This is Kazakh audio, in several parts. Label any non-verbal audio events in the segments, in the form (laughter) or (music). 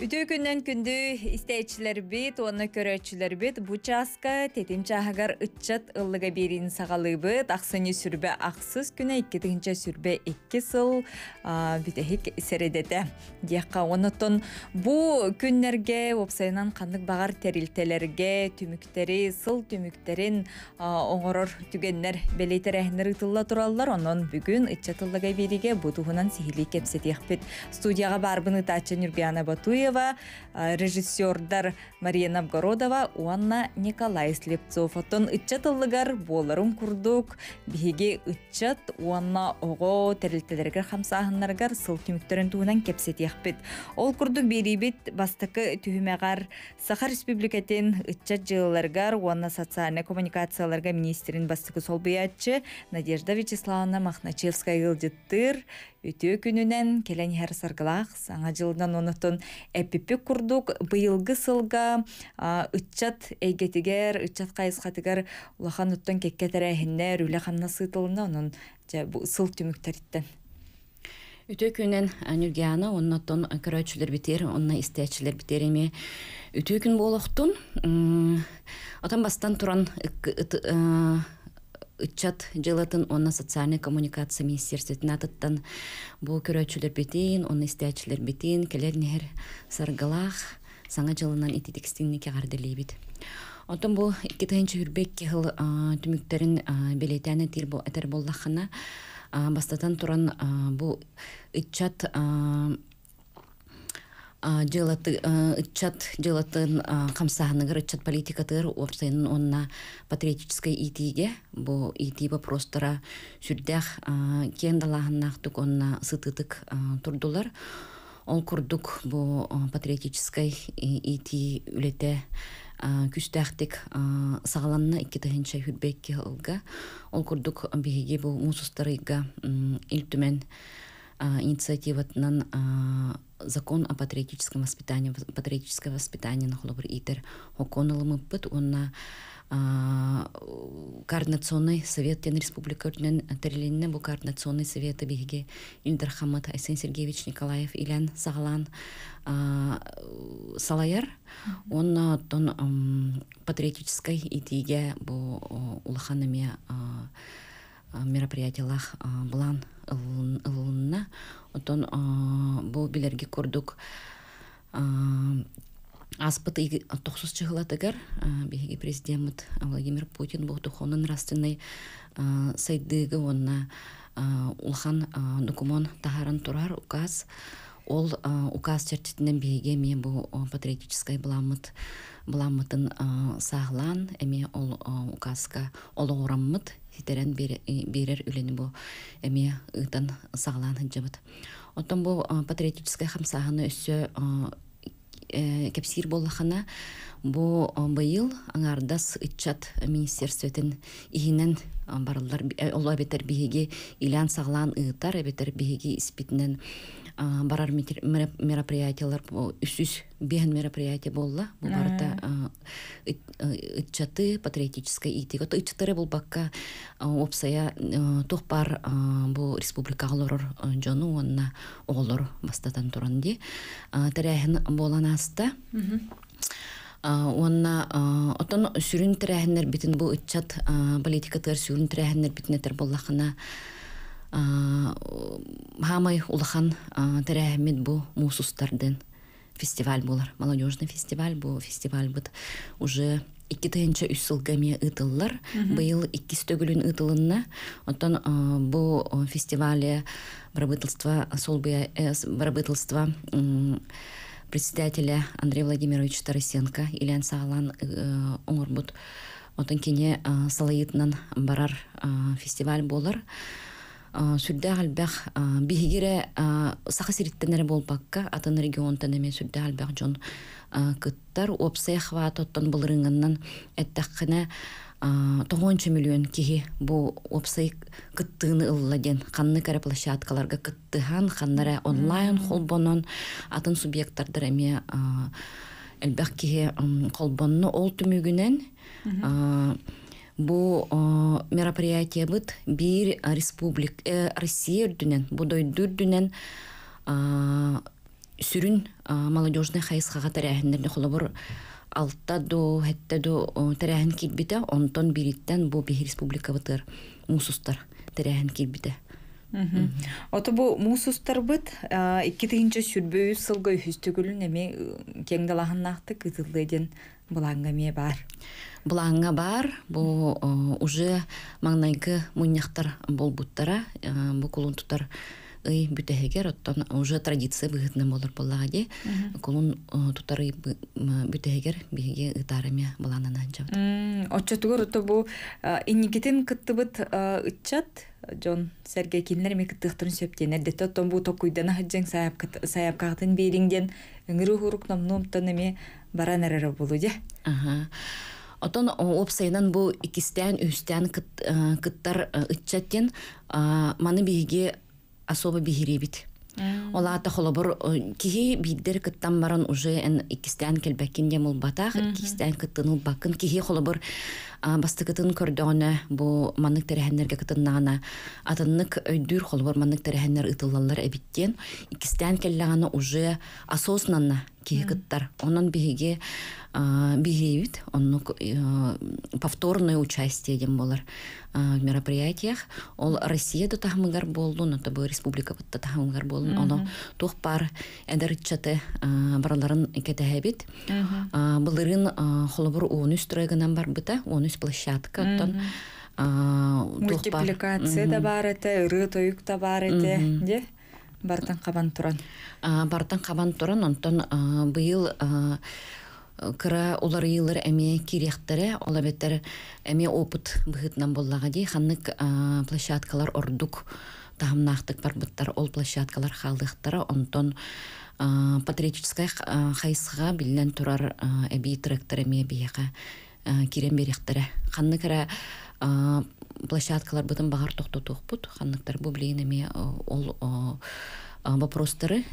Үтө күннен күнді истечилер бит, оны көрөчүлөр бит, бучаска тетим чагар ытчат ыллыга берін сагалы бит, сүрбе аксыз күнө 2 сүрбе 2 сыл битехик середете. Дияққа онытын бу күннерге опсайынан қандық бағар терилтелерге түмүктери, сыл түмүктерин оңорор түгеннер белейтер әхнер ытылла тураллар, онон бүгүн ытчат ыллыга бериге бутугунан сихили кепсетиях бит. Студияга барбын ытачы Нюрбияна Батуева режиссердар Мария Новгородова, Уанна Николай Слепцов. Оттон ытчат ыллыгар боларын курдук, биге ытчат Уанна ого терилтелерге қамсағынларғар сыл туынан кепсет еқпет. Ол курдук берибит бастыкы түһүмәгар Сахар Республикатын ытчат жылыларғар Уанна социальный коммуникацияларға министрин бастыкы сол Надежда Вячеславовна Махначевская ылдыттыр үтө күнүнен келени хер саргылах саңа жылдан онутун эпипи курдук быйылгы сылга ытчат эйгетигер ытчат кайысхатыгар улахан уттон кекке терехинне рүле ханна сыытылына онун сыл түмүктөрттен үтө күнен нүргиана оннотон көрөөчүлөр битер онна истечилер битер эми үтө күн болоктун отан бастан туран ыччат жылатын онна социальный коммуникация министерствотуна атыттан бу көрөөчүлөр бетин онна истечилер бетин келер нехер саргалах саңа жылынан итидикстиннике гарделейбит Отон бу икки тыынчы үрбек кехил түмүктерин белетәне тир бу әтер боллахына бастатан туран бу ыччат ыччат э, жылатын камсаһыныгар э, ыччат политикатыр орсайнын онна патриотической итиге бу ити вопростара сүрдях кендалаһыннаахтык онна сытытык турдулар ол курдук бу патриотической ити үлете күстәхтик сағаланна икки тыһынча хүрбекки ылга ол курдук биһиги бу мусустарыйга илтүмен э, инициативатынан закон о патриотическом воспитании, патриотическое воспитание на холобр итер, хокон он онна координационный совет тен республика үрнен бұл координационный совет беге Ильдар Хамат Айсен Сергеевич Николаев Илян Сағалан Салаяр он тон патриотической бу бұл улаханыме Э, мероприятиялах э, булан ыллынна отон э, бул билерге курдук аспыт тохсус чыгылатыгар биһиги президент Владимир Путин бу тухонун растыны сайдыгы онна улхан документ тахарын турар указ ол указ чертитинен биге мен бу патриотической бламыт бламытын сағылан эми ол указка олоураммыт хитерен берер үлени бу эми ыытан саглан хынжыбыт отон бу патриотической хамсааны өссө э, кепсир боллахана бу быйыл аңардас ытчат министерствотин иһинен барыллар э, ол эбетер биһиги илян саглаан ыытар эбетер биһиги испитинен барар мероприятиялар үс бен мероприятие болла бу барыта ытчаты патриотическая итик ото бул бакка опсая бар бу республика олорор жону онна оголор бастатан туран ди болан боланаста онна отон сүрүн тирәһеннәр битин бу ытчат политика тер сүрүн тирәһеннәр битнетер боллахына Хамай улахан тәрәхмет бу мусустардын фестиваль болар. Молодежный фестиваль бу фестиваль бут уже икки тыйынча үс ытыллар. Быйыл икки стөгүлүн ытылынна. Оттон бу фестивале барабытылства сол барабытылства э, председателя Андрей Владимирович Тарасенко Ильян Саалан э, оңорбут. Отон кине салаитнан барар фестиваль болар сүрдээх албах биһигире саха сириттенере болбакка атын регионтан эме сүрдээх албах жон кыттар опсай ва оттон былырыңыннан эттахкына тоғончу миллион киһи бу опсай кыттыыны ылла ден ханны кәрі площадкаларга кыттыхан ханнара онлайн холбонон атын субъекттардар эме Әлбәқ киһи холбонну ол түмүгүнен бу мероприятиебыт бир республик э, россия үрдүнен будой сүрін сүрүн молодежный хайысхага құлы бұр алтта до хәтта до тәрәһен килбите онтон бириттен бу бір республика бытыр мусустар тәрәһен килбите Ото бу мусустар быт икки сылғы сүрбөй әме хүстүгүлүн эми кеңдалаханнақты бұл булаңгаме бар. Бұлаңға бар, бұл э, уже маңнайғы мұйнақтар бол бұл құлын тұтар ый бүтәһегер оттон уже традиция быһытны болор боллага де кулун э, тутары бүтәһегер биге ытарыме баланана жабыт отчотугур то бу э, инникитин кыттыбыт ытчат жон сәрге кинлер ме кыттыктырын сөптенер дете бу токуйдан хаджен саяп саяп кагытын бериңден ыңыры хурук намнумтан эме баран эрер болу де аха Отон опсайынан бұл икистен үстен э, кыттар э, ытчаттен э, маны биге особо бигеребит. Ола ата холобор кеге биддер кыттан баран уже эн икистен келбекин де мул батах, икистен кыттыныл бакын кихи холобор басты кытын көрдөне бу маннык терехеннерге кытыннаана атыннык өйдүр холобор маннык терехеннер ытыллалар эбиттен икистен келлеганы уже асоснанна кие кыттар онон биһиге биһиибит оның повторное участие дем болар в мероприятиях ол россияда до тахмыгар болдун это бы республика бытта тахмыгар болдун оно тух пар эдерчаты бараларын кетэбит былырын холобур бар тройганан барбыта онус площадка оттон мультипликация да бар эте ыры тоюк да бар эте де бартан қабан туран бартан қабан туран онтон быйыл кыра улар ыйлар эме кирехтере олабеттер эме опыт быхытнан боллага дей ханнык площадкалар ордук тахамнаахтык барбыттар ол площадкалар халдыктара онтон патриотическая хайсга билен турар эби тректереме бияка кирен берехтере ханны кыра площадкалар бүтән бағар тохту тох бут ханнықтар бу билене ме э, ол э, э, вопростары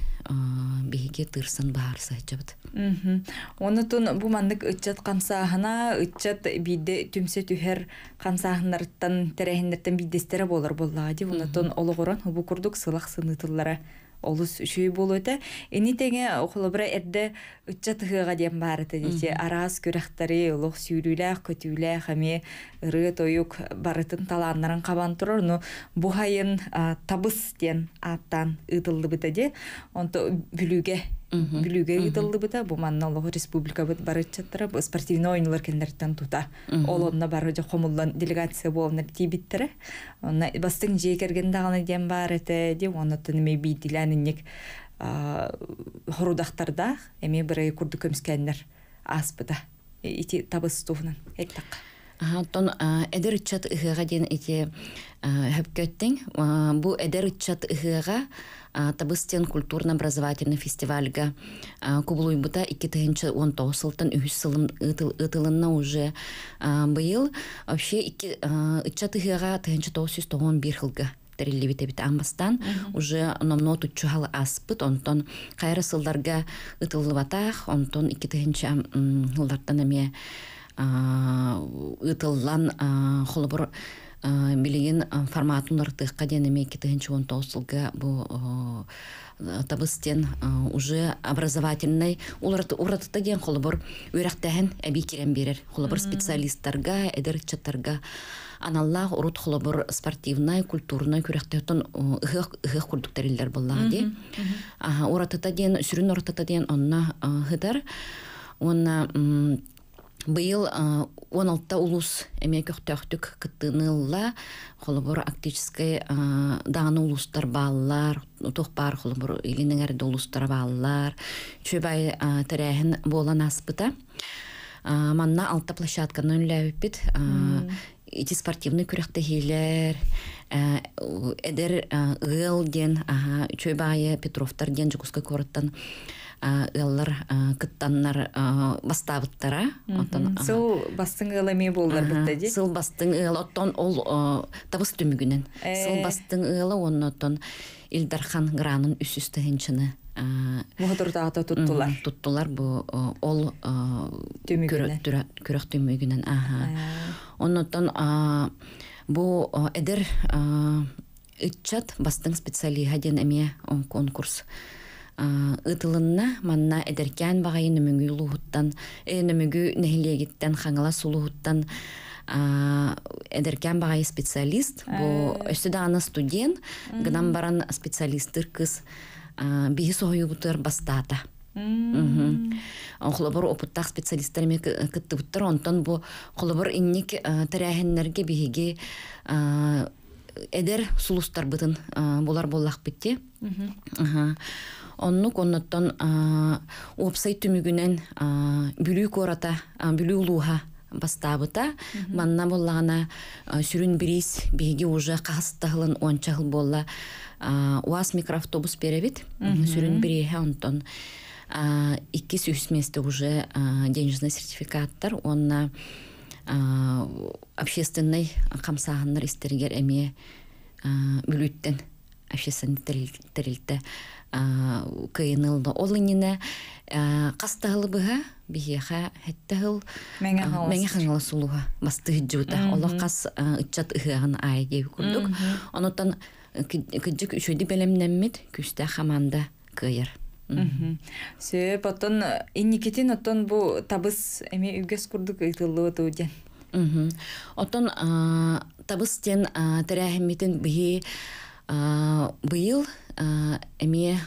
биге тырсын бағар чыбыт. Мм. Оны тун бу мандык үтчаткан сагына үтчат биде түмсе түһер кансагындардан биде бидестере болар боллар ди. Оны тун олугорон бу курдук сылах сынытылары олус үшүй болута эни теңе холобра эрде ытча тыгыга диэн баарыта дити араас көрөхтари улух сүүрүүлээх көтүүлээх эми ырыы тоюк барытын талааннарын кабан турор ну бухайын табыс диэн ааттан ыдыллыбыта де онто бүлүге Бүлүге ытыллыбыта бу манна республика быт барычаттара бу спортивный ойнулар кендерттен тута. Олонна бары же делегация болна тибиттер. Онна бастың же кергенде бар эте де оны тынмей бидиләнник хорудактарда эми бирей курдукөмскәннәр аспыда ити табыс туфнан. Эттак. Оттон эдер итчат ыһыга ден ити Бу эдер итчат ыһыга табыстен культурно-образовательный фестивальга кублуйбута 2019 сылтан үһүс сылым ытылынна уже быйыл вообще итчат ыһыга 1991 хылга тәрелли бите бит амбастан уже номно тутчуһал аспыт онтон кайры сылдарга ытылыбатах онтон 2 тыһынча ыллартан ытыллан холобор билигин форматын ыртыхка денеме китыгинчи он тогуз сылга бу табыстен уже образовательный уратыта деген холобор үрэхтэхен эби кирен берер холобор специалисттарга эдер чаттарга аналлах урут холобор спортивный культурный күрэхтэхтон ыхых курдуктариллер боллаа ди уратыта деген сүрүн уратыта деген онна хыдар онна Быйыл 16-та улус эме көктөктүк кыттынылла холобор актической дааны улустар бааллар, тухпар холобор илинең улустар бааллар, чөбай тәрәһен болан аспыта. Манна алта площадканы үләбит. Ити спортивный күрәхтә хилер, әдер ылден, ага, чөбайы Петровтар ден Жукуска корттан ыллар кыттаннар бастабыттара отон сыл бастың ылы ме болдар бутта сыл бастың ылы оттон ол табыс түмүгүнен сыл бастың ылы отон илдархан гранын үсүс тыгынчыны Мухатурдагы туттулар. Туттулар бу ол көрөк түмүгүнөн аха. оттон бу эдер ыччат бастың специалиһа деген эме конкурс ытылынна манна эдеркен багай нөмүгү улуһуттан э, нөмүгү нехилегиттен хаңала сулуһуттан эдеркян багай специалист бу э. өстүдө студент гынан баран специалисттыр кыз биһи союбутыр бастаата Құлыбыр опуттах специалисттерме күтті онтон бу холобор инник бігеге э, биһиги эдер бұтын болар боллах бітте оннук оннотон уопсай түмүгүнен бүлүү кората бүлүү улууга бастаабыта манна боллагана сүрүн бириис биги уже каастахылын ончахыл болла уаз микроавтобус беребит сүрүн бирихе онтон икки сүүс месте уже денежный сертификаттар онна общественный камсаагыннар истергер эме бүлүүттен общественный тәрелті кыйынылды ол инине кастагылы быга бихиха хеттегыл менге хаңала сулуга басты хиджута оло кас ыччат ыхыган ай деп күрдүк онутан кыджык үшөди белемнеммит күстә хаманда кыйыр сөп отон инникитин отон бу табыс эми үгес курдук ыйтыллы оту диен отон табыс тен тәрәхимитин бихи Э, быйыл эме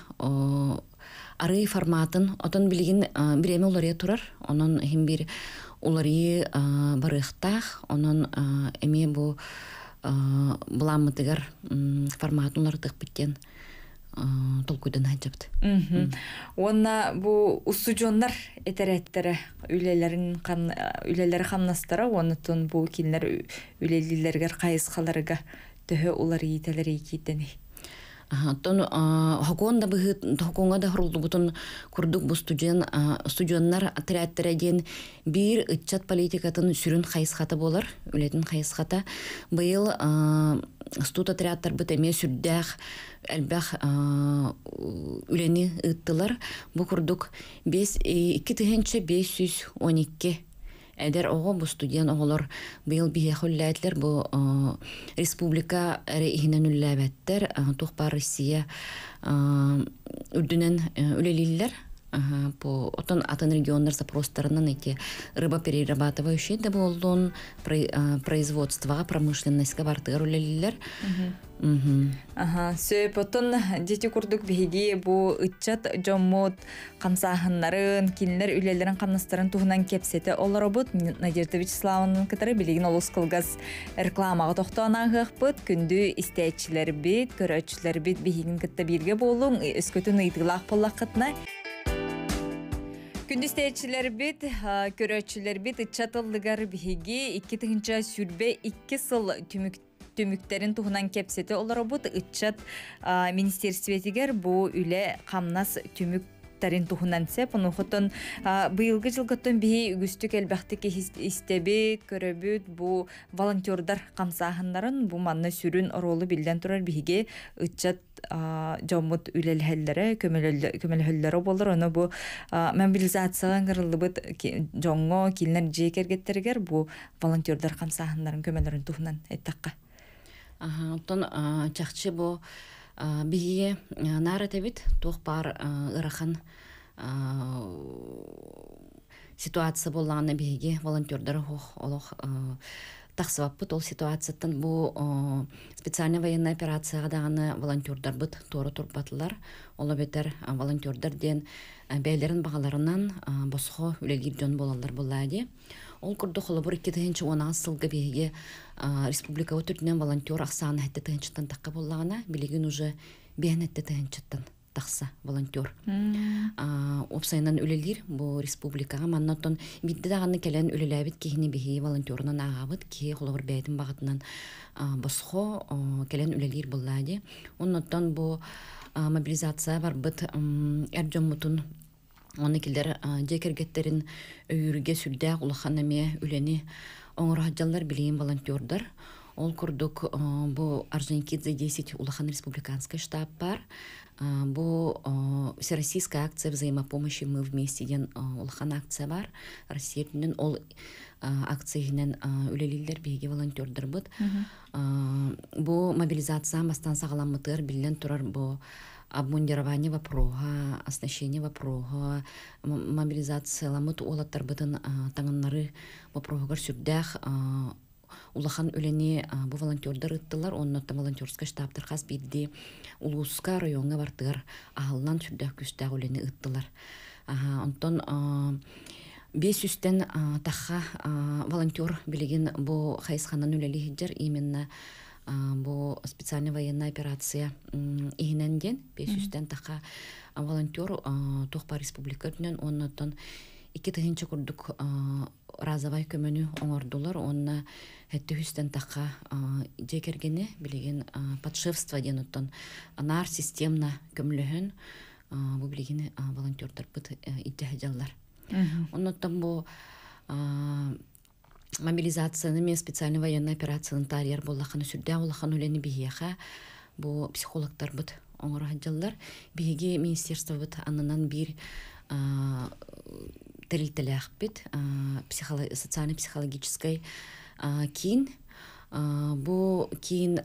ары форматын отон билигин э, биреме уларыя турар онон хим бир улары э, барыхтах онон эме бу буламмытыгар форматын улардык биттен толкуйдан айтжапты онна бу уссужоннар этереттере үлелерин үлелери хамнастара онутун бу кинилер үлелилергер кайыскаларга төһө улар иителер икитени. Тон хокон да быһы хоконга да хурулдубутун курдук бу студен студионнар отрядтереген бир ытчат политикатын сүрүн хайысхаты болар, үлетін хайысхата. Быйыл студ отрядтар бит эме сүрдэх әлбәх үлени ыттылар. Бу курдук 5 2 512 әдер ого, бұ студиян оголор бұйыл біхе хол ләйтлер, бұ республика рейхінен үл-ләйбәттер, Россия ресия үрдінен э, үл по отон атын регионнар запростарынан эти рыбоперерабатывающие да болдон производствога промышленностька бартыгар үлелилер Ага, сөйп отон дети курдук биһиги бу ытчат жомот камсаахыннарын кинилер үлелерин каннастарын туһунан кепсете олоробут Надежда Вячеславовнын кытары билигин олус кылгас рекламага тохтоонаагыкпыт күндү истээчилербит көрөөчүлербит биһигин кытта бирге болуң өскөтүн ыйтыылаах боллакытына Күндіз тәйчілер бит, көрөтчілер бит, чатылдығар бігі, сүрбе, икки сыл түмүк төмүктерин туһунан кепсети олоробут ытчат министерствиетигер бу үле камнас түмүк тарын туһунан сеп нухотон быйылгы жылготтон бии үгүстүк элбахтыки истеби көрөбүт бу волонтердар камсаахыннарын бу манны сүрүн ролу билден турар биге ытчат жоммут үлелһеллере көмөлөһөллөрө болор ону бу мобилизацияга кырылыбыт жоңго килнер же кергеттергер бу волонтердер камсааһындарын көмөлөрүн тухунан эттакка оттон чакчы бу бигие нара тебит туох бар ырахан ситуация боллаана биһиги волонтердер олох тақсыбаппыт ол ситуациятын бу специальный военная операцияға дағаны волонтердар быт торы турбатылар ол бетер волонтердар ден бәйлерін бағаларынан босхо үлелгирден болалар болады. әде ол күрді холобур икки тыһынчы уонаа сылғы бейге республика өтірдінен волонтер ақсағын хэтте тыһынчыттан таққа буллагана білеген уже биэн хэтте тыһынчыттан тахса волонтер. опсайынан үлелер бу республикага маннатон бидде келен үлеләбит кихини бихи волонтернан агабыт ки холор бәйтин багытынан босхо келен үлелер буллади. Оннотон бу мобилизация бар бит әрҗөммутун оны килдер жекергеттерин өйүрге сүрдәк улаханаме үлени оңрахаджалар білейін волонтердар. Ол курдук бу Арженкидзе 10 улахан республиканский штаб бар бұл всероссийская акция взаимопомощи мы вместе деген акция бар россиятүнен ол беге үлелилдер биһиги волонтердарбыт бу мобилизация бастан сағаламытыр билен турар бу обмундирование вопрога оснащение вопрога мобилизацияламыт олаттарбытын таңыннары вопрогар сүрдэх улахан үлени бу волонтердар ыттылар оннотта волонтерска штабтар хас бидди улууска районга бартыгар аһыллан сүрдөх күстәк үлени ыттылар онтон бес үстен таха волонтер билигин бу хайсханан үлелихиджер именно бу специальная военная операция иһиненден бес үстен таха волонтер тухпа республика түнөн оннотон эки тыһынча курдук разовай көмөнү оңордулар онна Хәттүхүстен таққа декергені білеген подшевство ден оттон нар системна көмлөһөн бу билегини волонтердар быт иттехәҗәлләр. Оннан бу мобилизацияны мен специальный военный операцияны тарьер боллаханы сүрдә улахан үлени бияха бу психологтар быт оңрахаджаллар биһиги министерство быт аннан бир тәрилтеләх бит социально-психологической кейін бұл кейін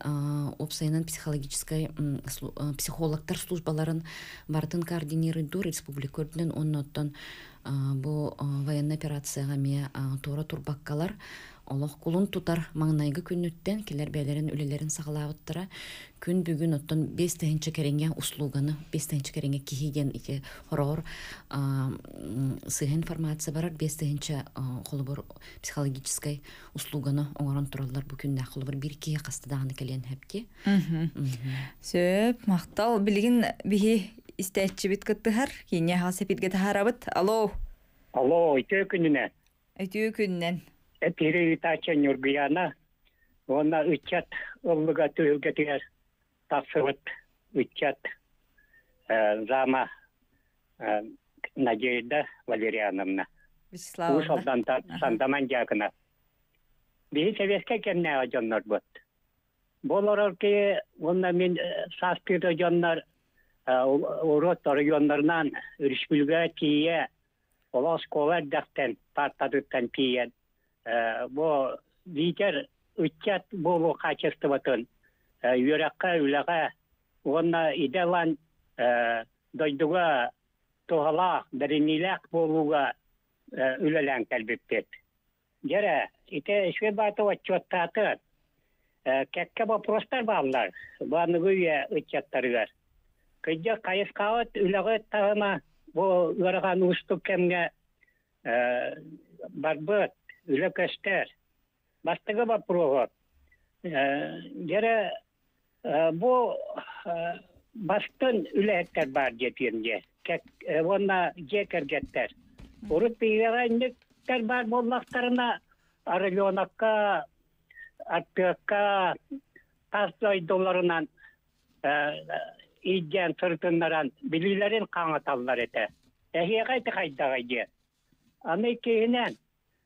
опсайнан психологической психологтар службаларын бардын координируйду оннотон ә, бұл военный операцияға ме тура турбаккалар олох кулун тутар маңнайгы күннүттен келер бәлерин үлелерин сағалағыттыра күн бүгін оттон бес тәһинче кереңе услуганы бес тәһинче кереңе кихиген ики хорор сыйга информация барар бес тәһинче холобор психологической услуганы оңорон туралар бу күндә холобор бир кие келен хепти сөп мактал билигин бихи истәчи бит кыттыһар кине хасепитге тахарабыт алло алло итөө күнүнә итөө күннән тире итача нюргияна онна үчат оллыга түйүлге тигер тасыбыт үчат э, зама э, надежда валериановна вячеславовна ушалдан сандаман диакона бии севеске кемне ажоннор бот болорор ки онна мен э, саспир ажоннор урот районнарынан үрүшпүлгө тие олосколар дактен партадыктан тиен бо витер үтчат болу качествотон үйрәккә э, үләгә онна иделан э, дойдуга тугалах даринилак болуга э, үләлән кәлбеппет Яра, ите шве бата отчеттаты. Кәккә вопростар барлар. Баны гүйе отчеттарыгар. Кыдя кайыс кават үләгә тагына бу яраган уступ кемгә барбыт үләкәштәр бастығы вопросы жәрә э, э, Бұл э, бастын үләкәттәр бар дип йөрмә кәк вона җекергәттәр урып бар тастой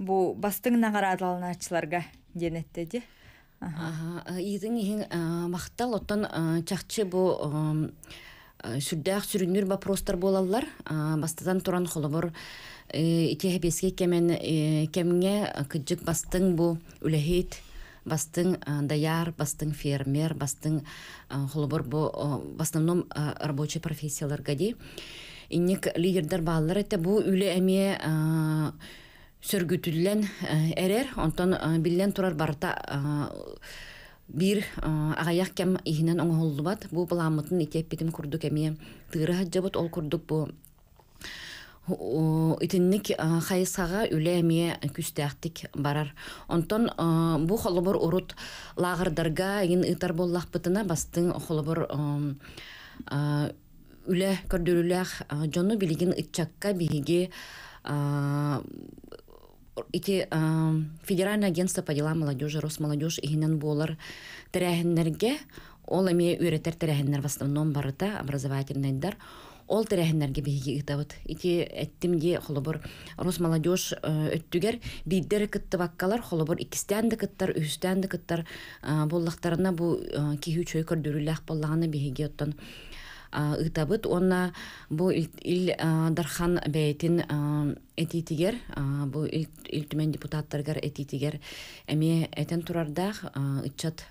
бу бастың нагара аталынаачыларга денеттеди э, иитин иһин мактал э, оттон э, чакчы бу сүрдээх сүрүнүр вопростор болаллар Бастадан туран холобор итиэбеске кемен кемге кыджык бастың бу үлехит бастың даяр бастың фермер бастың холобор бу в основном рабочий профессияларга ди инник лидердер баалар эте бу үлэ эме сөргүтүллен эрер онтон билен турар барта бир агаяк кем ихинен оңолубат бу буламытын итеппитим курдук эмие тыыры хаджабыт ол курдук бу итинник хайсага үле эмие күстеактик барар онтон бу холобор урут лагырдарга ин ытар боллахпытына бастың холобор үле көрдүрүлэх жону билигин ытчакка бииги ити федеральное агентство по делам молодежи росмолодежь иһинен булар тирээһиннерге ол эми үйрэтер тирээһиннер в основном барыта образовательныйдар ол тирээһиннерге биһиги ытабыт ити эттимди холобор росмолодежь э, өттүгер биддер кыттыбаккалар холобор икистен да кыттар үһүстен да кыттар буллактарына бу э, киһи үчөй көрдүрүлээх боллагана биһиги оттон ытабыт онна бу ил дархан бәйтин этитигер бу илтүмен депутаттаргар этитигер эми этен турарда ычат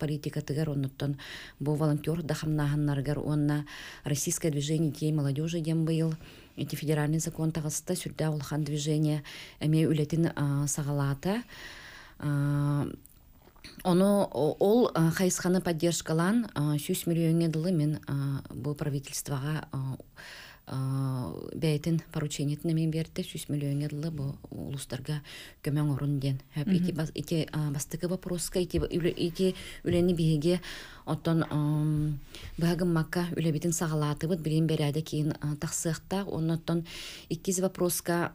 политикатыгар оннуттан бу волонтер дахамнаханнаргар онна российское движение детей молодежи дем быйыл эти федеральный закон тагыста сүрдә улхан движение эми үлетин сагалаата Оно ол хайсханы поддержкалан сүз миллионе дылы мен бұл правительстваға бәйтін поручениетіні мен берді сүз миллионе дылы бұл улустарга көмең орын ден. Ити бастықы вопроска, ити үлені бейге оттон бәгім макка үлебетін сағалатыбыт білен берәді кейін тақсықта, оннаттон иккіз вопроска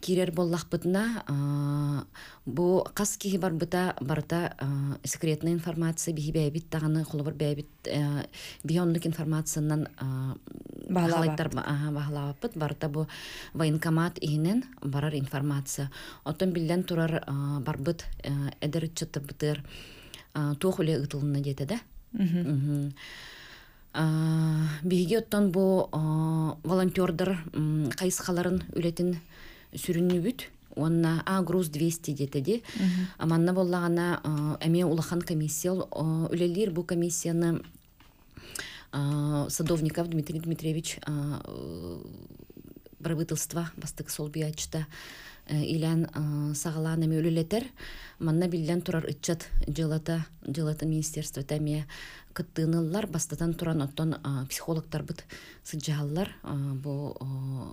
кирер боллахпытына бу кас бар барбыта барта секретная информация биһи бэбит таганы холобор бэбит э, бионлык информациянан баалайдар баалааппыт барыта бу военкомат иһинен барар информация отон билден турар барбыт э, эдер чытыбытыр туох үле ытылына дете да биһиги оттон бу волонтердар кайсхаларын үлетин сүрүннүбүт онна а груз 200 дете аманна боллагана эме улахан комиссия үлелир бу комиссияны садовников дмитрий дмитриевич э, правительства бастык сол биячта Э, илән сағалан мөлілетер, манна биллән турар үтчат жылата, жылата министерство тәме тұран бастатан туран оттон психологтар быт сыджаллар, бу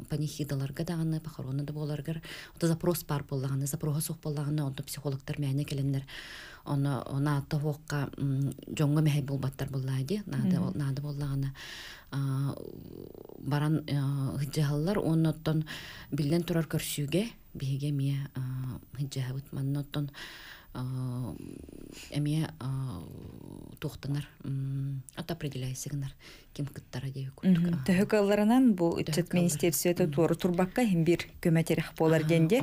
панихидаларга да аны, похороны да боларғыр, ота запрос бар боллаганы, запрога сух боллаганы, онто психологтар мәне келендер, оны, она жоңғы болбаттар нады баран э, хыджаллар, оны оттон биллән турар көрсүге, биһиге мия ыджаһабыт маннотон Э, эме э, тохтанар от определяйсыгынар ким кыттара дей күттүк төһөкалларынан бу ичет министерството туура турбакка бир көмөтерех болор денде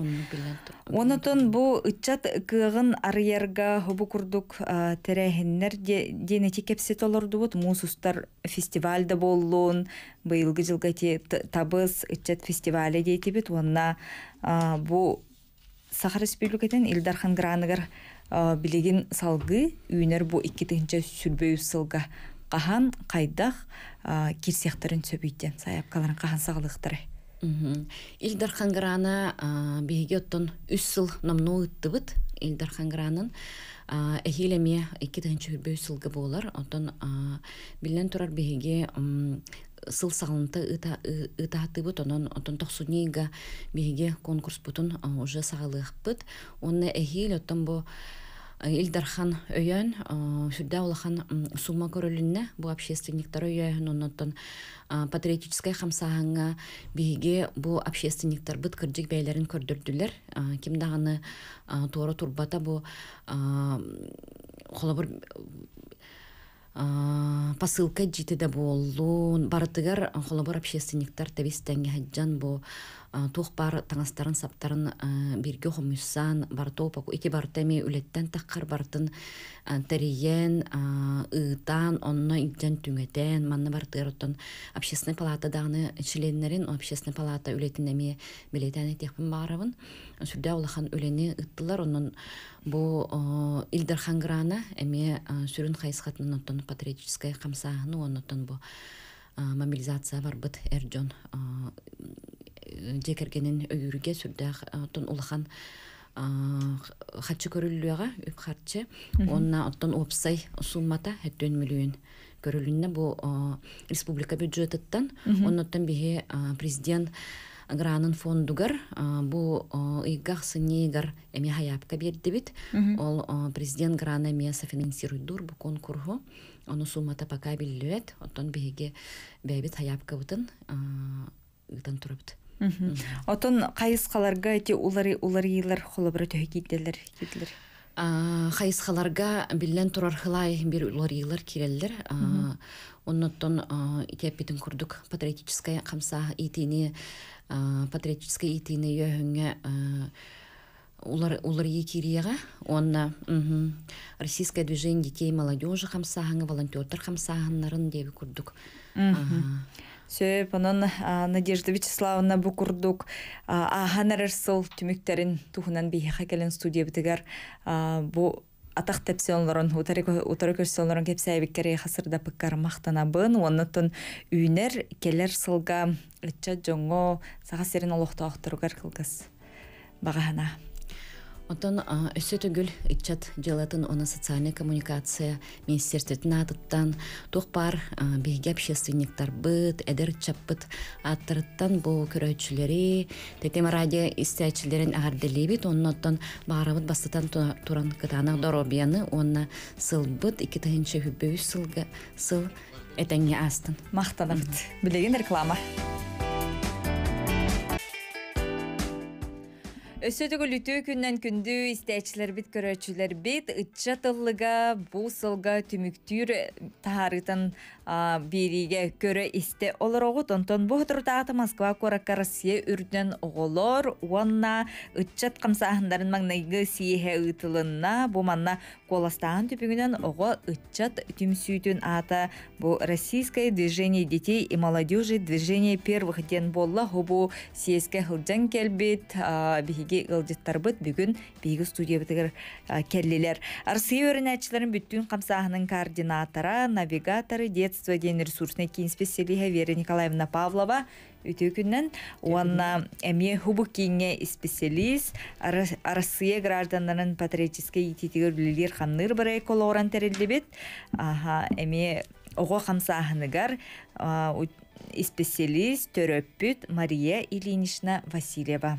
онотон бул ичат кыгын арыярга хобу курдук э, терехиннер дене текепсе толордубут мусустар фестивальда быйылкы жылга жылгы табыс ичет фестивале дейтибит онна бул саха республикатын Илдархан граныгар билигин салгы үйнер бу икки тыгынча сүрбөй сылга кахан кайдах кирсехтерин сөбүйтен саяпкаларын кахан сагалыктары илдар ханграна биги оттон үс сыл номну ыттыбыт илдар хангранын эхилеме икки тыгынча сүрбөй сылгы болар отон билен турар биги сыл ыта ытаатыбыт онон отон тохсунига биге конкурс бутун уже сагалыахпыт онна эхил оттон бу э, Илдархан өйөн э, сүрдә улахан сумма көрөлүнне бу общественниктер өйөн оттон э, патриотическая хамсаһаңа биге бу общественниктер быт кырдык бәйләрен көрдөрдүләр ким даганы туура турбата бу холобур посылка житеде боллун барытыгар холобор общественниктар тебистенге хаджан бо бар таңастарын саптарын бирге хомюссан бартоопак ити бартами үлеттен таққар бартын терейен ыытан онно үлтен түңетен манна бартырытын общественный палата дағыны членнерин общественный палата үлетинеме билетен техпин баарыбын сүрдә улахан үлени ыттылар онон бу илдер ханграна эми сүрүн хайсхатнын оттон патриотическая камсааны онотон бу мобилизация бар быт эрджон жекергенин өйүрге сүрдээх оттон улахан хатчы көрүллүага үп харчы онна оттон опсай суммата хэттүн мүлүүн көрүлүнне бу республика бюджетыттан онноттон бихи президент гранын фондугар бу ыйгах сынигар эми хаябка бит ол президент граны эме дур бу конкурсу ону суммата пока билилет оттон биһиги бэбит хаябкабытын ыытан Отон кайыскаларга каларга эти улары улары йылар холобры төһи киделер киделер. Кайыс турар хылай бир улары йылар киреллер. Оннотон итепитин курдук патриотическая камса итини патриотическая итини йөһүнгә улар улар екирияға онна российское движение детей молодежи хамсаһаңы волонтертар хамсаһаннарын деп курдук сөп онон надежда вячеславовна букурдук аханарер сыл түмүктерин тухунан биһиха келен студия битигер бу атах тепсионлорон утары көрсионлорон кепсәйбиккере хасырда пыккар мактанабын оннотон үйнер келер сылга ытча жоңо сага серин олохтоохторугар кылгыс багахана Отон өссө түгүл итчат жылатын она социальная коммуникация министерствотун атыттан тоқпар биге общественниктар быт, эдер чаппыт аттырыттан бу көрөчүлери, тетем радио истечилерин агардылебит, онноттон баарыбыт бастатан туран кытана доробияны онна сылбыт, ики тыгынчы хүббөү сылга сыл этеңге астын. Мактанабыт. Билеген реклама. Өсөтүгү лүтө күннән күндү истәчләр бит көрәчләр бит, ичә тәллыга, бу сылга тимик түр э, бириге көрө исте олороғут онтон бұхытыртағыты Москва коракка Россия үрдөн оголор уанна ытчат камсаандарын маңнайгы сиэхэ бу манна коластаан түбүгүнөн ого ытчат түмсүүтүн ата бу российское движение детей и молодежи движение первых ден болла бу сиэске хылжан келбит биһиги ылжыттарбыт бүгүн биһиги студиябытыгыр келлилер Россия өрүнәчилерин бүттүн камсаанын координатора навигаторы детства ден кин кинспеселиһе Вера Николаевна Павлова үтү күннән уанна эми хубук специалист Россия гражданларын патриотический ититигер ханныр бара экологоран терелдебет аха эми ого хамса ханыгар, специалист төрөппүт Мария Ильинична Васильева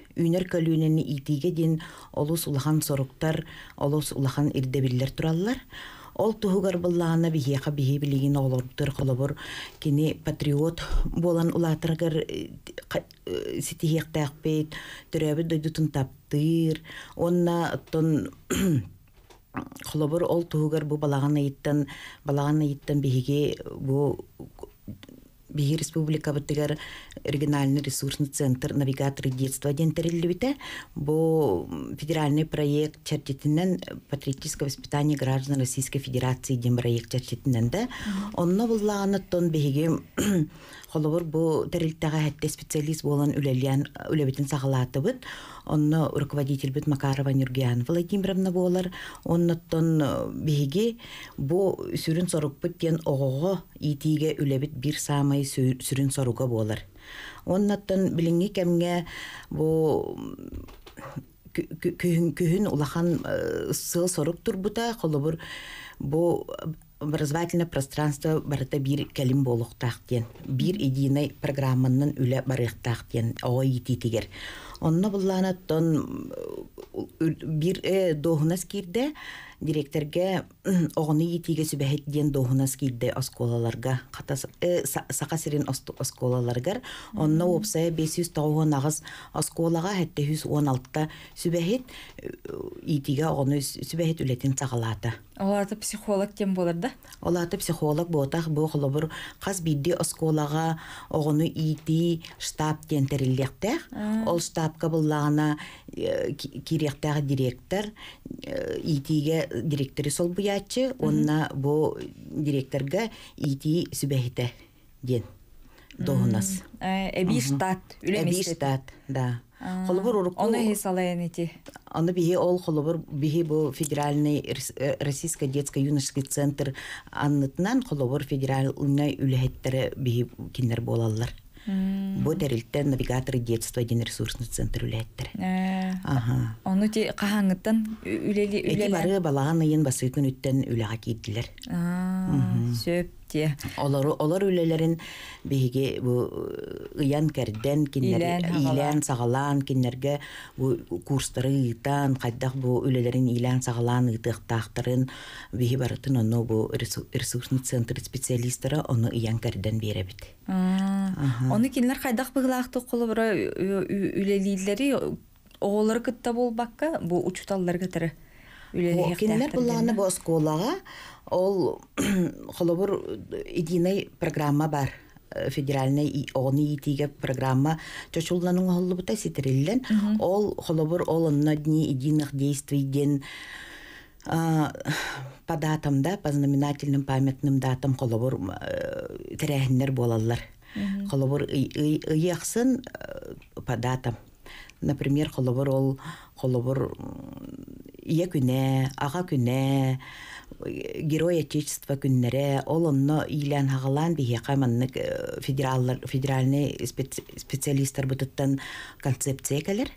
үйнер көлүүнен итиге дин олус улахан соруктар, олус улахан ирдебиллер тураллар. Ол туһугар буллаана биһиэха биһи билигин олорбутыр холобур кини патриот болан улатыргар ситиһиэхтээхпейт төрөбү дойдутун таптыыр онна оттон холобур ол туһугар бу балаган ыйыттан балаган ыйыттан биһиги бу Бии республика региональный ресурсный центр навигаторы детства ден терелебите, бу федеральный проект чертитинен патриотическое воспитание граждан Российской Федерации ден проект чертитинен да. Онно булла анаттон биһиги (clears throat) холобор бу терилтага хәтте специалист болан үлелән үлебитен сагалатыбыт. Онно руководитель бит Макарова Нюргиан Владимировна болар. Онноттон биһиги э, бу сүрүн сорып огого итиге үлебит бир самый ай сүрүн сорука болар. Оннаттан билинге кемге бу күн күн улахан э, сыл сорып тур бу та холы бер бу образовательное пространство барта бир келим болук тахтен. Бир идейный программанын үле барык тахтен. Ой ити тигер. Онна буллана тон э, бир э дохнас директорге оғыны етеге сүбәхет ден доғынас келді осколаларға, э, сақа сирен осколаларгар, онна опсая 500 тауғын нағыз осколаға хәтті 116-та сүбәхет етеге э, оғыны сүбәхет үлетін сағалаты. Оларды психолог кем болар да? Олаты психолог ботақ бұл құлыбыр қас бидді осколаға оғыны ИТИ штаб тентерілдектек. Ол штабқа бұллағына э, керектегі директор, э, итиге директоры сол бұятшы, онына бұл директорға ити сүбәхіті ден доғынас. Әбі штат, штат, да. Холбур урукку... Оны хис алайын эти. Оны ол холбур, бихи бу федеральный российско детско юношеский центр аннытынан холбур федеральный үлэхеттері бихи киндер болалар. Бу тәрилттен навигаторы детства ден ресурсный центр үләттер. Ага. Оны ти кахаңыттан үлели үлели. бары балаган ыйын басыйтын үттен үләгә Сөп Олар олар үләләрен биһиге бу ыян э, кәрдән киннәр илән сагалан киннәргә бу курстары итан кайдак бу үләләрен илән сагалан итык тахтырын биһи барытын оно бу ресурсны центр специалистлары оны ыян кәрдән бере бит. Оны киннәр кайдак быглахты кулы бура үләлиләре олар кытта бул бакка бу Кинилер булланы бу осколага ол (clears throat) холобур единый программа бар э, федеральный оны итиге программа чочулланын холлубута ситериллен ол холобур ол онна дни единых действий ден по датам да по знаменательным памятным датам холобур э, терехиннер болаллар холобур ыяхсын э, по датам например холобор ол холобор ие күне аға күне герой отечества күннәре ол онно илән хагалан биһиэка маннык э, федераллар федеральный специалисттар бутыттан концепция келер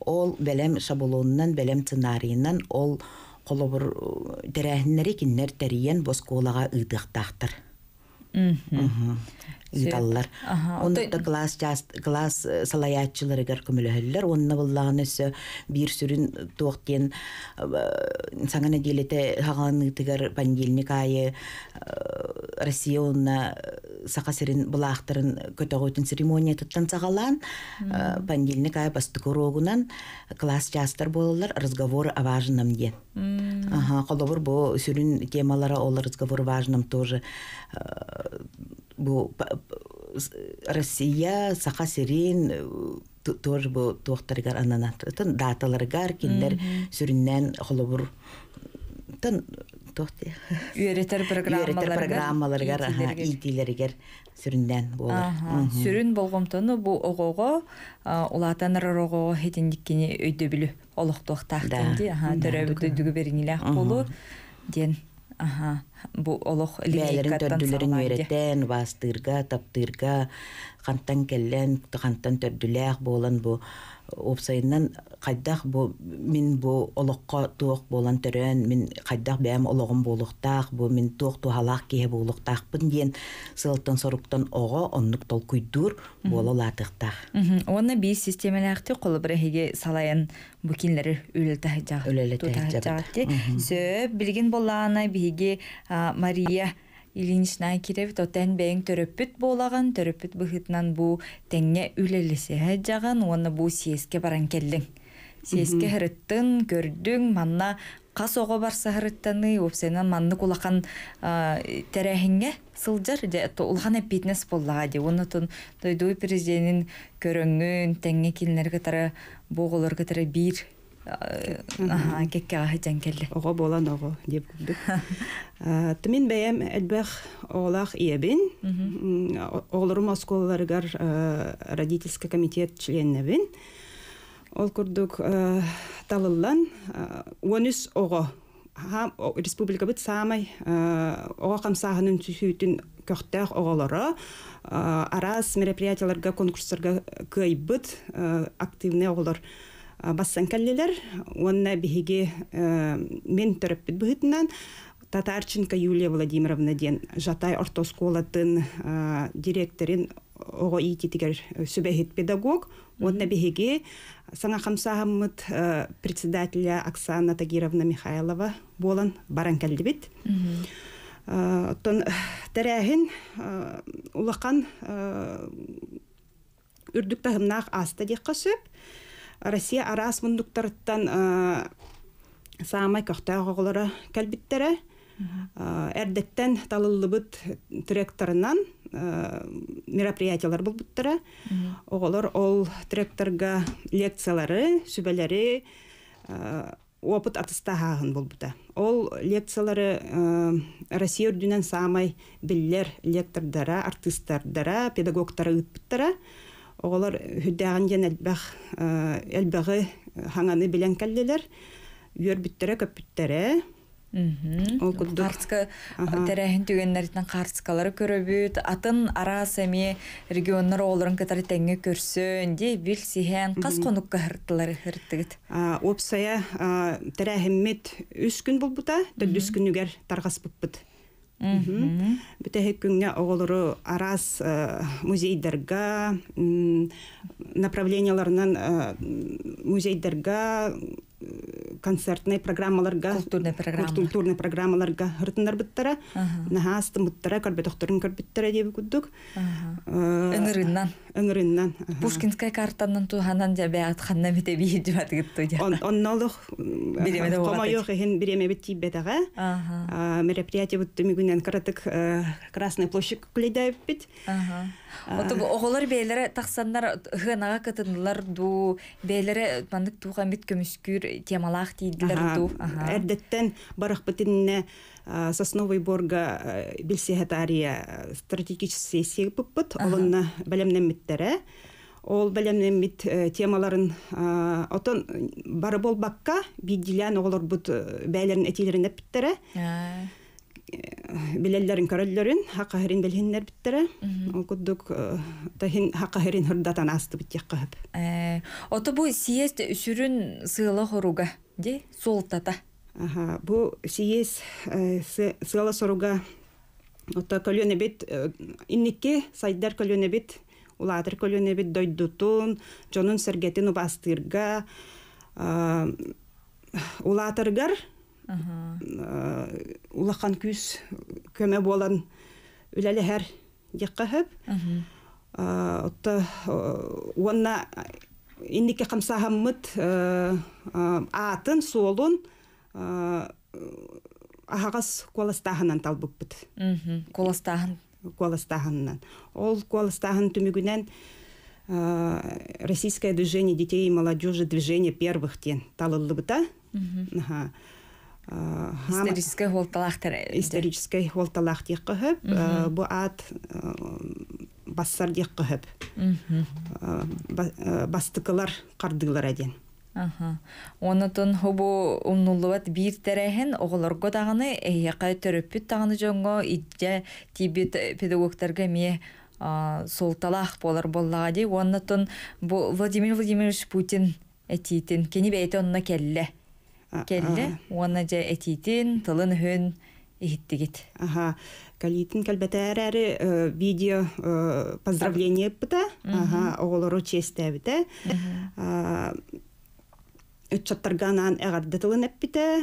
ол бәлем шаблоннан бәлем сценарийынан ол холобор э, тәрәһиннәре киннәр бос босколага ыдыктахтыр юталлар. Онда да глаз глаз салаятчылары гар күмөлөһөллөр, онна буллаган өсө бир сүрүн токтен саңана делете хаганы тигер понедельник айы Россия онна сакасерин булактырын көтөгөтүн церемония сағалан сагалан понедельник ай бастыкорогунан класс жастар болалар разговор о важном де. Ага, бұл сүрін сүрүн темалары ол разговор важном тоже бу Россия сақа серин тор бу тохтаргар ананатын даталаргар киндер сүрүннән холобур тын тохты үйретер программаларга программаларга итилергер сүрүннән болар сүрүн болгомтону бу огого улатаныр огого өйдө өйдөбүлү олохтохтахтын ди аха төрөбүтү дүгүберинилах болу ден Аха, бу олох бәйләрен төрдүләрен үйрәтән, бастырга, таптырга, хантан келлән, хантан төрдүләх болан бу упсайынан қайдақ бу мен бу олоққа тоқ болан төрөн мен қайдақ бәм олоғым болуқтақ бұ мин туох тухалақ кие болуқтақпын диен сылтын соруқтан оға оннук тол куйдур болалатықтақ оны бир системалақты қолы бірәхеге салайын бүкинлері өлі тахжақ өлі тахжақ сөп білген боланы биге Мария Илинишна кирев тотен бэйн төрөппүт болаган төрөппүт быхытынан бу теңне үлелесе жаган оны бу сиэске баран келдің. Сиэске хырыттын, көрдүң, манна қас оғы барса хырыттаны опсенен манны кулақан тәрәһиңе сылжар же улхан эппитнес боллага де уны дойдуй президентин көрөңүн теңе кинлерге тара боголорго тара бир Аа, кекке хатын келди. Ого болан ого, деп булды. Аа, тимин баям Эльбах оглах иебин. Оглору Москваларга э, родительский комитет члены бин. Ол курдук э, талылан 13 э, ого. Ха, республика бит самай. Ого кам сагынын сүйүтүн көктөр оголору. Аа, арас мероприятияларга, конкурстарга кыйбыт, активне бассан кәллелер онна биһиги э, мен төрөппүт быһытынан татарченко юлия владимировна ден жатай ортосколатын э, директорин ого ититигер э, сүбэхит педагог онна биһиги саңа хамсаһаммыт председателя оксана тагировна михайлова болан баран кәлдибит оттон тәрәһин улақан үрдүк таһымнаах аста сөп Россия арас мундуктарыттан э, саамай көхтәгә оғылары кәлбиттере. Әрдектен э, талылыбыт тректорынан э, мероприятиялар булбыттыра. Оғылар ол тректорга лекциялары, сүбәләре опыт атыстағағын болбыта. Ол лекциялары Россия үрдінен самай биллер лектордара, артистардара, педагогтары үтбіттара. Оголар һүдәген генә бах әлбәгы э, хаңаны белән кәлделәр. Йөр биттәрә кеп биттәрә. Мм. Ол кударска тәрәһен түгәннәрдән карскалары көрәбез. Атын ара сәми регионнар оларын кәтәр тәнгә көрсөн ди бил сиһән кас конукка кәртләр хәрттегит. А, опсая тәрәһемет 3 көн булбута, 4 көнүгәр таргас булбут. Бөтә һәр көнгә огылыры арас э, музейдәргә, направлениеләрнән э, музейдәргә концертный программаларга культурный программа культурный программаларга ыртындар биттара наха астым биттара көрбөтөктөрүн көрбүттара диэби э, куддук ынырыннан ынырыннан пушкинская картанын туханан жа бэат ханна мете бии жуматыгытту жа оннолух комоёх эхин биреме бит тибетага э, мероприятие бутту мигүнен каратык э, красный площадь күлейдаевпит Отугу оголар бейлере тахсаннар гынага кытынлар ду, бейлере мандык туған бит көмүскүр темалақ тийдилер ду. Эрдеттен барах битинне э, Сосновый борга э, билсехатария э, стратегический сеппыт, олонна бәлемнен миттере. Ол бәлемнен мит темаларын отон бары болбакка бидилян оголор бут бәйлерин этилерин эппиттере. Э, Белелерин көрөллөрүн хакка хэрин белгеннер биттере. Окуддук э, та хин хакка хэрин хурдатан асты бит якка Э, ото бу сиест үшүрүн сыйла хоруга, же солтата. Ага, бу сиест э, сыйла соруга. Ото көлөнө бит инникке сайдар көлөнө бит, уладыр көлөнө бит дойдутун, жонун сергетин убастырга. Э, уладыргар Э, улахан күз көмө болан үләләһәр диққаһып э, отта э, уонна инники хамсаһаммыт аатын суолун ахагас коластаһынан талбыппыт коластаһын коластаһыннан ол коластаһын түмүгүнен российское движение детей и молодежи движение первых тен талыллыбыта исторической холталахтар исторической холталах диэк бұ бу аат э, бассар диэк кыһып э, э, бастыкылар кардыылар эден онутун хубу умнуллубат биир терехин оголорго дагыны эяка төрөппүт дагыны жоңго итже тибит педагогтарға ме солталах болар боллага дей онутун бу владимир владимирович путин этиитин кени бейте онуна келле келле уонна же этитин тылын хүн ихиттигит аха калитин кэлбэтээр э, видео э, поздравление пыта аха оголору честээбите өтчаттарганаан эгарды тылын эппите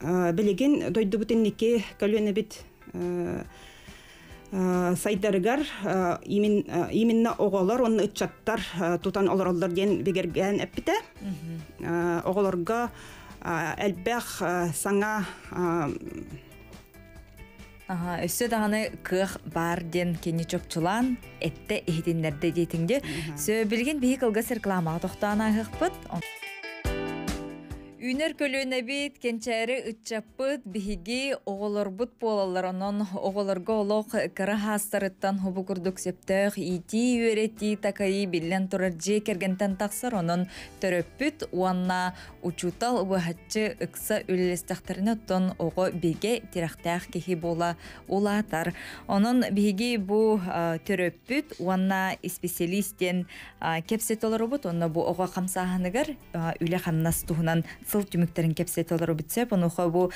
билигин дойдубутинники көлөнебит Э, сайдарыгар э, именно э, оголор онны ытчаттар тутан олороллор диэн бигерген эппите оголорга элбэх саңа өссө даганы кыах бар ден кени чопчулан этте эхтиннерде дейтиңде сөө билген бии кылгас рекламага токтоанахыкпыт Үнер көлөне бит кенчәре ытчаппыт бихиги оголорбут болалар онон оголорго олох кыра хастарыттан септех ити үрети такаи биллен турар же кергентен таксар онон төрөппүт уанна учутал бахатчы ыкса үллестахтарына тон ого биге тирахтах кихи бола улаатар онон бихиги бу төрөппүт уанна специалистен кепсетолорбут онно бу ого камсаһаныгар үле хамнас сыл түмүктерин кепсетелер битсеп онуха бу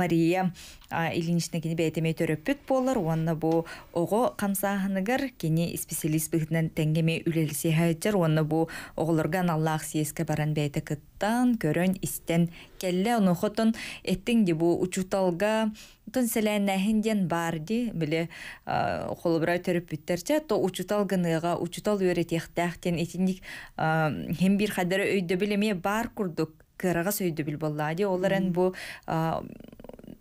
мария илиничне кини бейтеме төрөппүт болар уанна бу ого камсаахыныгар кини специалист быгынан теңгеме үлелси хайчар уанна бу оголорган аллах сиеске баран бейте кыттан көрөн истен келле онухотон эттин ди бу учуталга тон селеннахинден барди биле холобра төрөппүттерче то учутал гыныга учутал үйрөтехтахтен итиндик хем бир хадара өйдө билеме бар курдук кырага сөйдү бил боллади оларен бу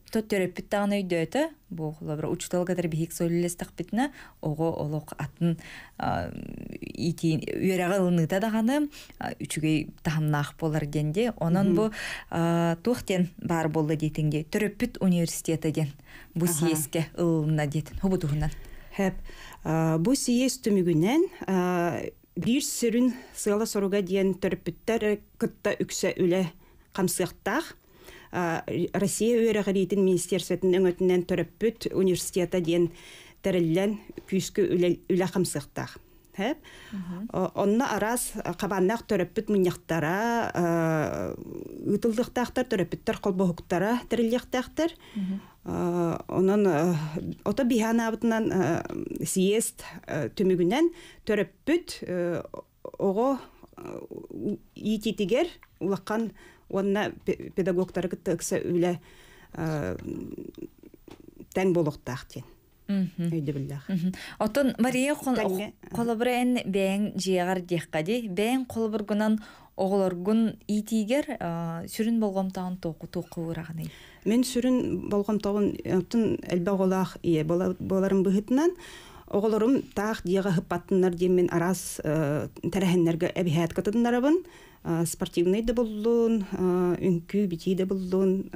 төттөрөппүт тагына өйдөтө бул холобра учтолгадыр бихик солилестакпитна ого олок атын ити үерага ылныта даганы үчүгей тахамнаах болар денди онон бу тухтен бар болду дейтинге төрөппүт университета ден бу сиеске ылына дейтин хубутугунан хэп бу сиес түмүгүнен Бир сүрін сыла соруга диен төрпүттер кытта үксә үле камсыяқтақ. Россия өйрәғіретін министерсетін өңөтінен төрөппүт университета дейін тәріллән күйіскі үле қамсықтақ э Онна арас қабаннақ э, төрөппүт муньяқтара, ытылдықтақтар э, төрөппүттер қолбоғықтара тірілдіқтақтар. Э, Онын ота бихан абытынан сиест түмігінен төрөппүт оғо ититигер улаққан онна педагогтары күтті өлі тән болуқтақ үйді білдах. Отын Мария қолыбыр ән бәң жиағар дейққади, Бәң қолыбыр күнан оғылар күн итигер сүрін болғам тағын тоқы тоқы Мен сүрін болғам тағын әлбәғолақ боларым бұғытынан, оғылырым тақ дияға хыппаттыннар диэммин араас э, тэрэһэннэргэ эбиһээт кытыннарабын э, спортивный да буллун э, үңкү бити да буллун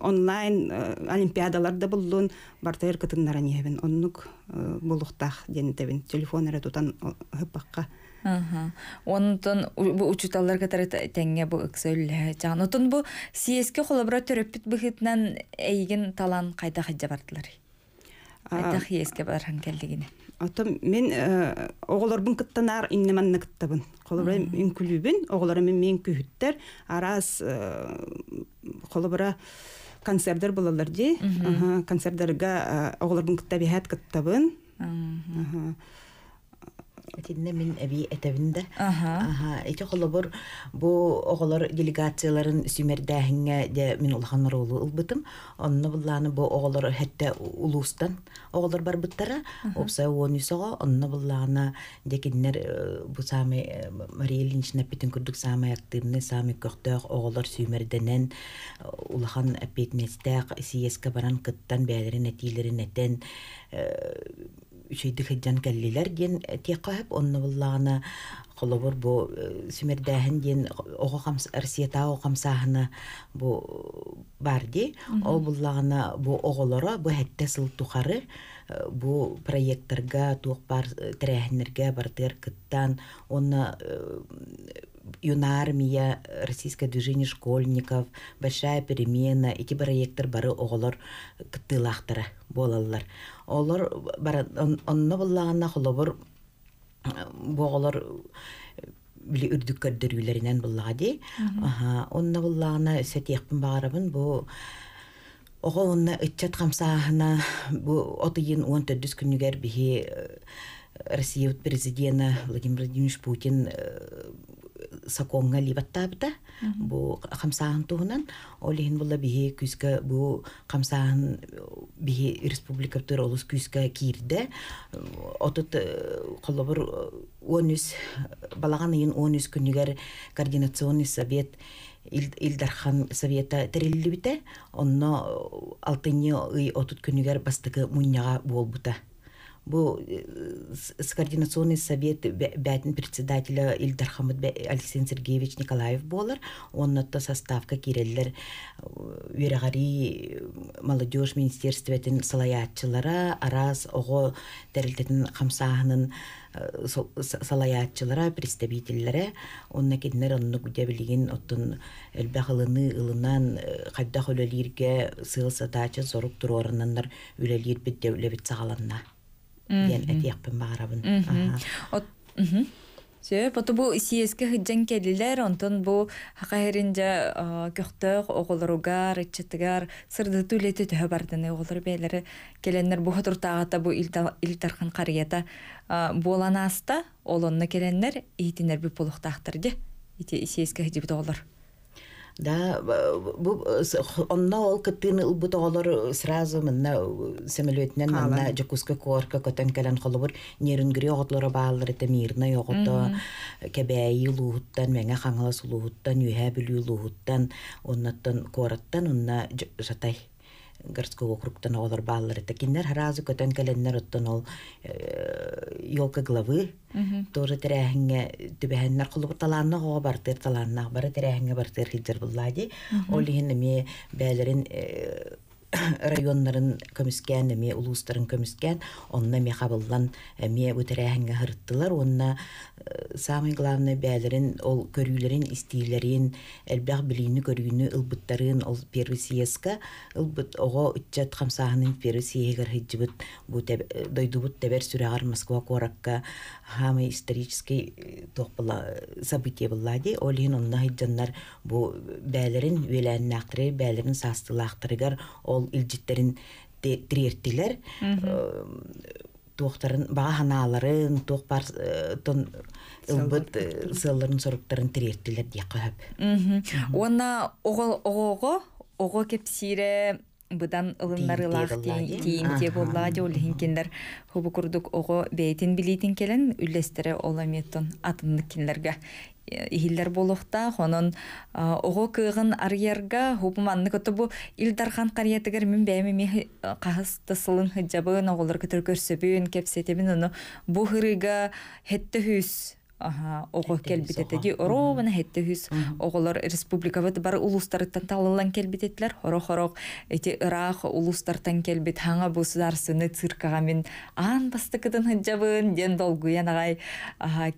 онлайн олимпиадалар да буллун бартайыр кытыннара ниэбин оннук булуктаах диэнитебин телефон эрэ тутан хыппакка онтон бу учуталлар катары тәңге бу ыксөлле жан отон бу сиэске холобра төрөппүт быхытнан эйигин талан кайда хаджабартылар Айтақ еске барған келдигине. Ото мен оголорбун кыттанар иннеманны кыттабын. Колобра мен күлүбүн, оғылар мен мен күйіттер. арас қолыбыра концерттер булалар ди. Концерттерге оголорбун кытта бихат кыттабын. Тинне мин әби әтәвендә. Аха. Эти бу оғолар делегацияларын сүмердәһингә дә мин улханнар улы улбытым. Онны булланы бу оғолар хәтта улустан оғолар бар биттара. Опса оны сога онны булланы декиннер э, бу сами э, Марилинчна питен күрдүк сами активны сами көктөк оғолар сүймерденен э, улхан әпетнестәк сиеска баран кыттан бәдерен әтилерен әтен үчейді хэджан ген ден э, текаһып онны буллағына холобор бу э, сүмердәһен ден ого камс арсиета ого камсаһына бу э, барди о буллагына бу оголора бу хәтта сыл тухары бу проекторга тух бар тирәһенергә бартыр кыттан оны армия российское движение школьников, большая перемена, эти проектор бары оголор кытылахтара болалар. Олар бары онна буллаганна холобор боголор били үрдүк көрдөрүлөрүнөн буллагади. Аха, онна буллагана сетиякпин баарабын бу онна ытчат хамсаахына бу отыйын он төрдүс күнүгер бихи э, Россия президента Владимир Владимирович Путин э, саконга либаттаабыта бу камсаан туунан олиһин булла биһи күскө бу камсаан биһи республика тыр олус күскө кирде отут колобур э, э, онүс балаган ыйын онүс күнүгер координационный совет Илдархан совета териллибите онно э, алтыны ый отут күнүгер бастыгы мунняга болбута бу э, с координационный совет бәтін председателя Ильдар Хамыд Алексей Сергеевич Николаев болар. Оннатта составка киреллер молодеж э, э, молодежь министерстветін салаятчылара, араз оғы тәрілтетін қамсағының салаятчылара, представительләре, онна кеннер онны күдә білген оттын әлбәғылыны ылынан қайда хөлелерге сыйыл сатачын диэн этиэхпин баҕарабын Сө, бұты бұл сиеске хыджан келілер, онтон бұл хақайрынжа көқтөқ, оғылыругар, иччеттігар, сырды түлеті түхі бардыны оғылыр бәйлері келеннер бұл хұтыртағата бұл илтархан қарията болан аста, олонны келеннер, ейтінер бұл полықтақтыр де, сиеске хыджі оғылыр да э, бу онна ол кыттын ылбыт оголор сразу мына самолетнен мына жакуска корка көтөн келен холобур нерингири оголоро баалар эте мирный огото кебеи улууттан меңе хаңалас улууттан үһэ бүлүү улууттан оннаттан кораттан онна жатай городского округтана олар баалар это кинер харазы көтөн келеннер оттон ол елка э, главы тоже терәһиңе түбәһеннәр кулыбыр таланна хоо бартыр таланна бары терәһиңе бартыр хиджер буллади ол ме бәлерин э, (coughs) районнарын көмүскен эме улуустарын көмүскен онна мехабыллан эме үтерәһәнгә хырыттылар онна э, самый главный бәлерин ол көрүүлерин истиилерин элбэх билини көрүүнү ылбыттарын ол первый съездка ылбыт ого үтчат хамсаһынын первый съездер хыджыбыт бу э, дойдубут тебер сүрәгар москва коракка хамы исторический э, тохпыла событие быллади олин онна хыджаннар бу бәлерин үйләннактыры бәлерин састылактырыгар ол ол илжиттерин тириэртилер туохтарын баа ханааларын туох бар э, тон ылбыт э, сылларын соруктарын тириэртилер дия көһөп ого огол ого кепсире Бұдан ылыннары лахтин тиин те болла де олхинкендер хубу курдук ого бейтин билитин келен үллестере оламеттон атынныккинлерге э, иһиллер болохта хонон э, ого кыгын арьерга хупуманны көтөбү илдархан бұл мин бээми ми кахыстысылын э, хыджабын оголор көтөр көрсөбүн кепсетебин ону бу хырыга хетте хүс оғо келбитетеги орована хеттехүс оголор республикабыт бар улустарыттан талылан келбитетлер хорох хорох эти ырах улустартан келбит хаңа бусдарсыны циркаға мен басты бастыкыдын хыджабын ден долгуян агай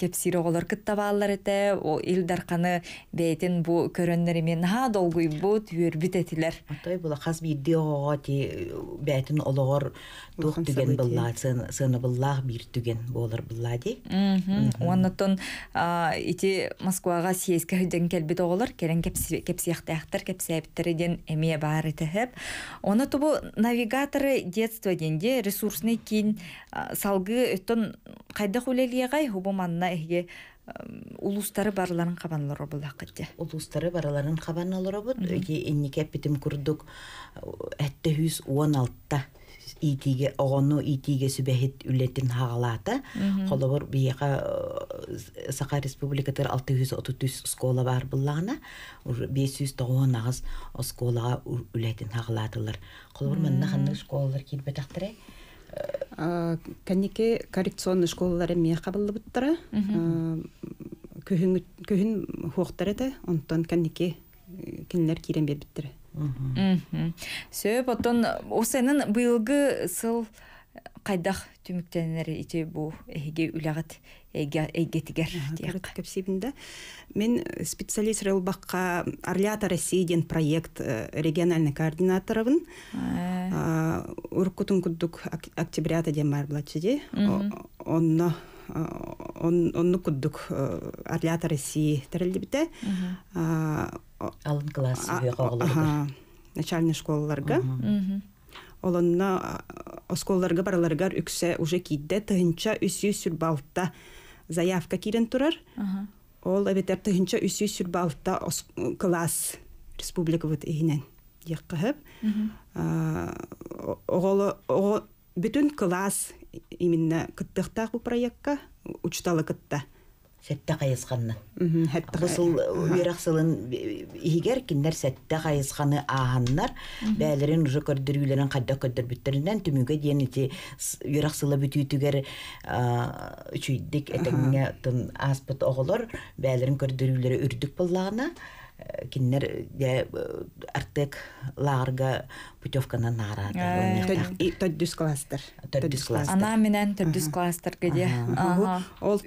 кепсир оголор кыттабаалар эте о ил дарканы бейтин бу көрөннери мен ха долгуйбу түөрбит этилер отой була хаз бирди ого ти ологор тух түген сыны быллаах бир түген болор онтон ити Москваға съезге ден келбит оғылар, керен кепсияқтаяқтар, кепсияптары ден әме бары тәхіп. Оны тұбу навигаторы детство денде ресурсны кейін салғы қайда қайдық өлелеғай манна әге улустары барларын кабанлары булак кетти. Улустары барларын кабанлары бут, эки энникеп битим курдук. Этте 116 итиге огону итиге сүбәһит үллетин хагалата холобор бияка э, Саха республикатыр 633 школа бар буллагына 590 агыз сколага үллетин хагалатылар холобор мен наханны школалар килбетактыра э, Каннике коррекционный школалары мияка буллыбыттара э, көһүн көһүн хуактар эте онтон каннике кинилер кирен сөп отон осенин быйылгы сыл э, кайдах түмүктенер ити бу эге үлягат эгетигер кепсибинде мен э, специалист рылбакка орлята россии проект э, региональный координаторыбын уркутун куддук октябрята ден бар булачы онно Э, онну куддук э, орлята россии терелибите э? алын класс начальный школаларга олонна осколларга бараларгар үксе уже кидде тыгынча үсүү сүрбалтта заявка кирен турар ол эбетер тыгынча үсүү сүрбалта класс республика вот ийинен дияккыһып бүтүн класс именно кыттыктагы проектка учталы кытта сәтте қайысқанны бысыл э, уерақсылын э, игер киндер сәтте қайысқаны ағаннар бәлерін уже көрдірүйлерін қайда көрдірбіттерінен түмүге дейін ити уерақсылы бүтүйтүгер үш этеңе тын аспыт оғылыр бәлерін көрдірүйлері үрдік боллағына киннер артек лаарга путевканы нара төддүс кластер төддүс кластер ана менен төддүс кластер кеде ол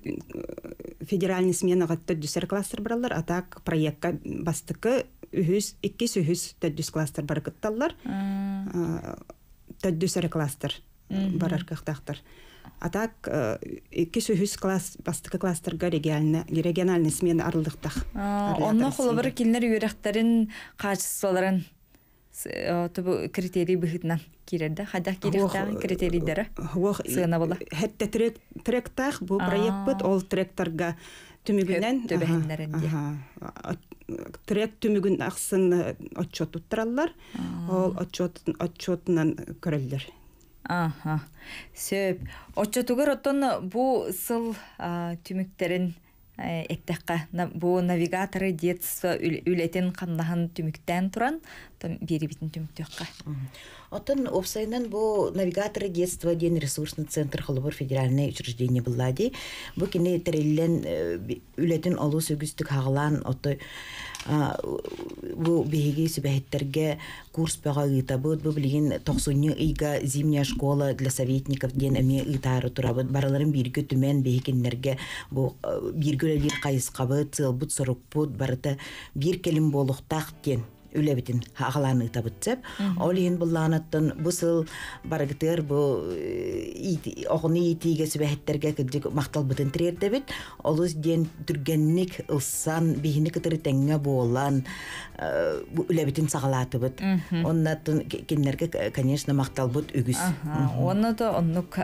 федеральный сменага төддүсер кластер баралар а так проектка бастыкы үһүс икки сүһүс төддүс кластер баргытталлар төддүсер кластер бар А так, икки э, сүхүс класс, бастықы класстарға региональный смен арылдықтақ. Онна бір келінер үйректерін, қачысыларын э, критерий бұғытынан керерді. Қадақ керектің э, критерийдері сығына бола. Хәтті тректақ, бұл проект бұд, ол тректорға түмігінен... Төбәхінлерінде. Трек түмігін ақсын отчет ұттыралар, ол отчетынан көрелдер. Аха. Сөп. түгір оттонна бу сыл түміктерін қа. Э, бу навигаторы детство үлетін қаннаһын түміктен туран там беребитин Отын офсайнан бу навигаторы детства ден ресурсный центр Холобор федеральное учреждение буллади. Бу кине тереллен э, үлетин олус сөгүстүк хагылан отты бу беге сүбәһеттерге курс бага ытабыт бу билген токсуньы ыйга зимняя школа для советников ден эми ытары турабыт бараларын бирге түмен бейкеннерге бу э, биргөлөлөр кайыскабыт сылбут сорукпут барыта бир келим болуктак ден үлебитин агаланы табытсеп олин буллаанаттын бусыл барагытыр бу э, огуны итиге сүбәһеттерге кыдык макталбытын тирердебит олус ден түргенник ылсан бихини кытыры теңге буолан э, үлебитин сагалатыбыт оннатын киннерге конечно макталбыт үгүс онно да оннук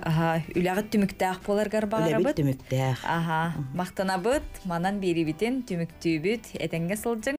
үлягыт түмүктаах боларгар багарабыт түмүктаах аха мактанабыт манан берибитин түмүктүүбүт этеңге сылжың